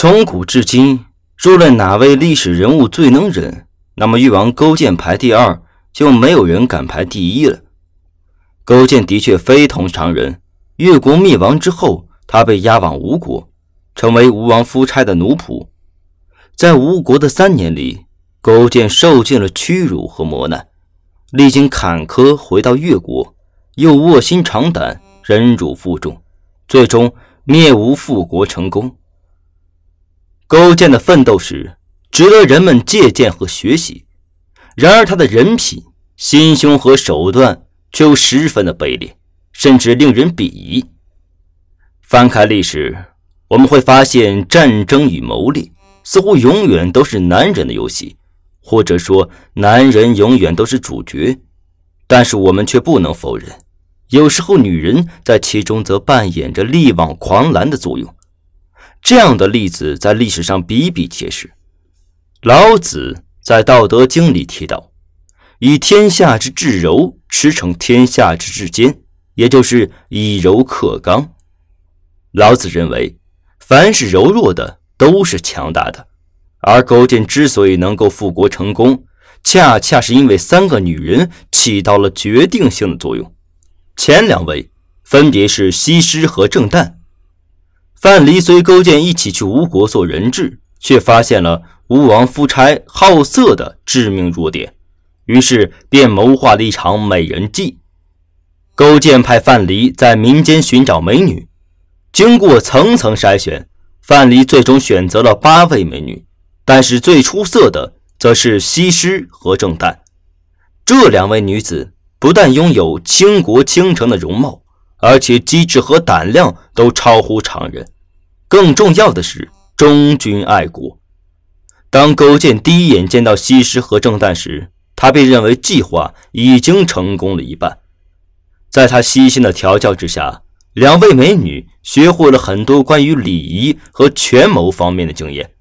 从古至今，论哪位历史人物最能忍？那么，越王勾践排第二，就没有人敢排第一了。勾践的确非同常人。越国灭亡之后，他被押往吴国，成为吴王夫差的奴仆。在吴国的三年里，勾践受尽了屈辱和磨难，历经坎坷，回到越国，又卧薪尝胆，忍辱负重，最终灭吴复国成功。勾践的奋斗史值得人们借鉴和学习，然而他的人品、心胸和手段却又十分的卑劣，甚至令人鄙夷。翻开历史，我们会发现战争与谋略似乎永远都是男人的游戏，或者说男人永远都是主角。但是我们却不能否认，有时候女人在其中则扮演着力挽狂澜的作用。这样的例子在历史上比比皆是。老子在《道德经》里提到：“以天下之至柔，驰骋天下之至坚。”也就是以柔克刚。老子认为，凡是柔弱的都是强大的。而勾践之所以能够复国成功，恰恰是因为三个女人起到了决定性的作用。前两位分别是西施和郑旦。范蠡随勾践一起去吴国做人质，却发现了吴王夫差好色的致命弱点，于是便谋划了一场美人计。勾践派范蠡在民间寻找美女，经过层层筛选，范蠡最终选择了八位美女，但是最出色的则是西施和郑旦。这两位女子不但拥有倾国倾城的容貌。而且机智和胆量都超乎常人，更重要的是忠君爱国。当勾践第一眼见到西施和郑旦时，他便认为计划已经成功了一半。在他悉心的调教之下，两位美女学会了很多关于礼仪和权谋方面的经验。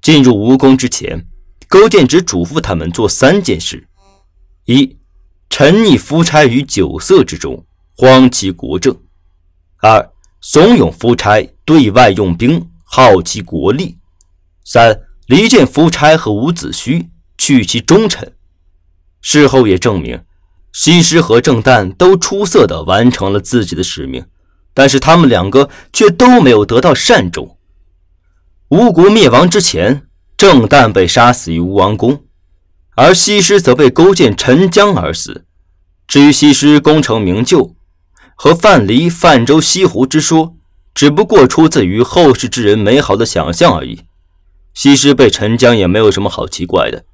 进入吴宫之前，勾践只嘱咐他们做三件事：一、沉溺夫差于酒色之中。荒其国政，二怂恿夫差对外用兵，耗其国力；三离间夫差和伍子胥，去其忠臣。事后也证明，西施和郑旦都出色的完成了自己的使命，但是他们两个却都没有得到善终。吴国灭亡之前，郑旦被杀死于吴王宫，而西施则被勾践沉江而死。至于西施功成名就。和范蠡泛舟西湖之说，只不过出自于后世之人美好的想象而已。西施被沉江也没有什么好奇怪的，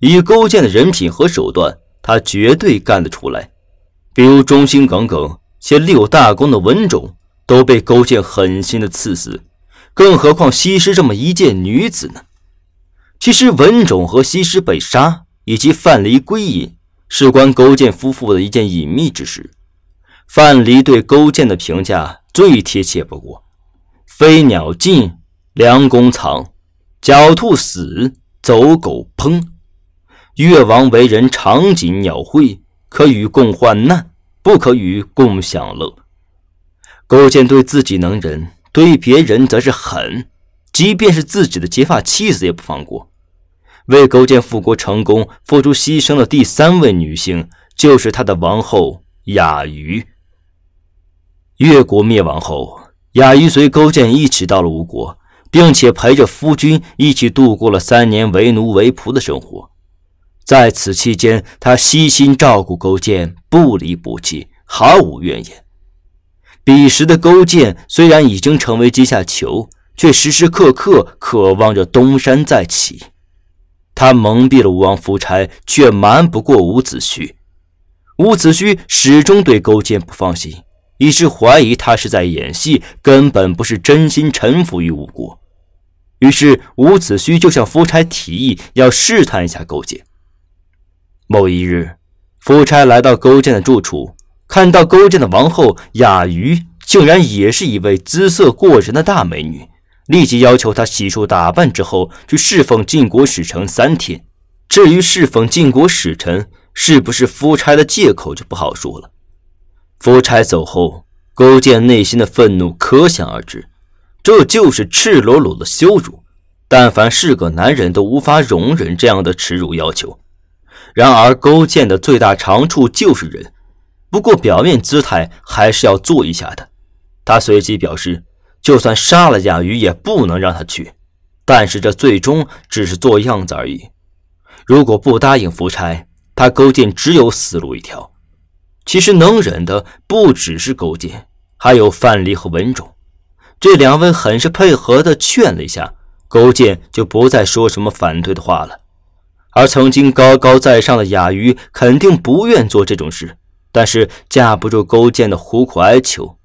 以勾践的人品和手段，他绝对干得出来。比如忠心耿耿且立有大功的文种，都被勾践狠心的赐死，更何况西施这么一介女子呢？其实文种和西施被杀，以及范蠡归隐，事关勾践夫妇的一件隐秘之事。范蠡对勾践的评价最贴切不过：“飞鸟尽，良弓藏；狡兔死，走狗烹。”越王为人长颈鸟喙，可与共患难，不可与共享乐。勾践对自己能忍，对别人则是狠，即便是自己的结发妻子也不放过。为勾践复国成功付出牺牲的第三位女性，就是他的王后雅鱼。越国灭亡后，雅鱼随勾践一起到了吴国，并且陪着夫君一起度过了三年为奴为仆的生活。在此期间，他悉心照顾勾践，不离不弃，毫无怨言。彼时的勾践虽然已经成为阶下囚，却时时刻刻渴望着东山再起。他蒙蔽了吴王夫差，却瞒不过伍子胥。伍子胥始终对勾践不放心。以致怀疑他是在演戏，根本不是真心臣服于吴国。于是，伍子胥就向夫差提议，要试探一下勾践。某一日，夫差来到勾践的住处，看到勾践的王后雅瑜竟然也是一位姿色过人的大美女，立即要求她洗漱打扮之后去侍奉晋国使臣三天。至于侍奉晋国使臣是不是夫差的借口，就不好说了。夫差走后，勾践内心的愤怒可想而知。这就是赤裸裸的羞辱，但凡是个男人都无法容忍这样的耻辱要求。然而，勾践的最大长处就是忍，不过表面姿态还是要做一下的。他随即表示，就算杀了雅鱼，也不能让他去。但是这最终只是做样子而已。如果不答应夫差，他勾践只有死路一条。其实能忍的不只是勾践，还有范蠡和文种。这两位很是配合的劝了一下，勾践就不再说什么反对的话了。而曾经高高在上的雅鱼肯定不愿做这种事，但是架不住勾践的苦苦哀求，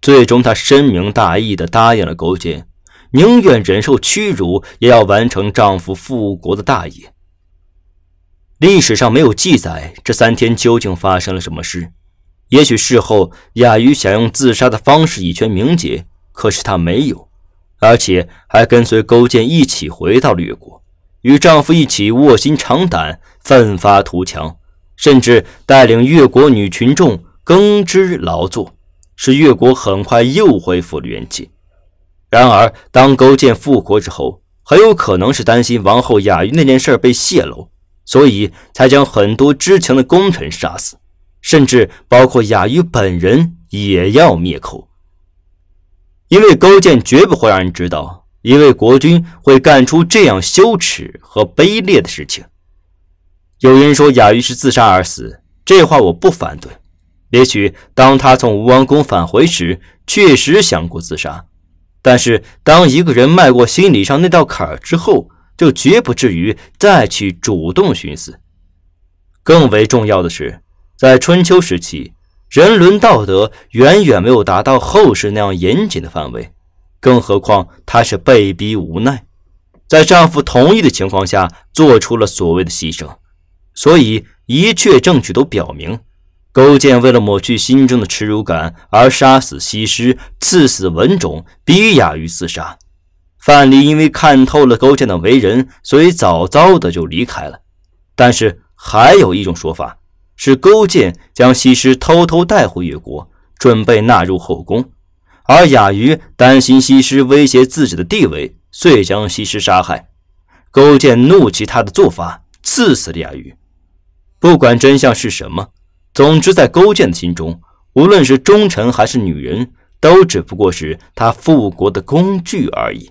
最终她深明大义的答应了勾践，宁愿忍受屈辱，也要完成丈夫复国的大业。历史上没有记载这三天究竟发生了什么事。也许事后雅鱼想用自杀的方式以全名节，可是她没有，而且还跟随勾践一起回到了越国，与丈夫一起卧薪尝胆、奋发图强，甚至带领越国女群众耕织劳作，使越国很快又恢复了元气。然而，当勾践复国之后，很有可能是担心王后雅鱼那件事被泄露。所以才将很多知情的功臣杀死，甚至包括雅鱼本人也要灭口。因为勾践绝不会让人知道，一位国君会干出这样羞耻和卑劣的事情。有人说雅鱼是自杀而死，这话我不反对。也许当他从吴王宫返回时，确实想过自杀。但是当一个人迈过心理上那道坎儿之后，就绝不至于再去主动寻死。更为重要的是，在春秋时期，人伦道德远远没有达到后世那样严谨的范围。更何况她是被逼无奈，在丈夫同意的情况下，做出了所谓的牺牲。所以，一切证据都表明，勾践为了抹去心中的耻辱感而杀死西施，赐死文种，逼亚于自杀。范蠡因为看透了勾践的为人，所以早早的就离开了。但是还有一种说法是，勾践将西施偷偷带回越国，准备纳入后宫，而雅鱼担心西施威胁自己的地位，遂将西施杀害。勾践怒其他的做法，刺死了雅鱼。不管真相是什么，总之在勾践的心中，无论是忠臣还是女人，都只不过是他复国的工具而已。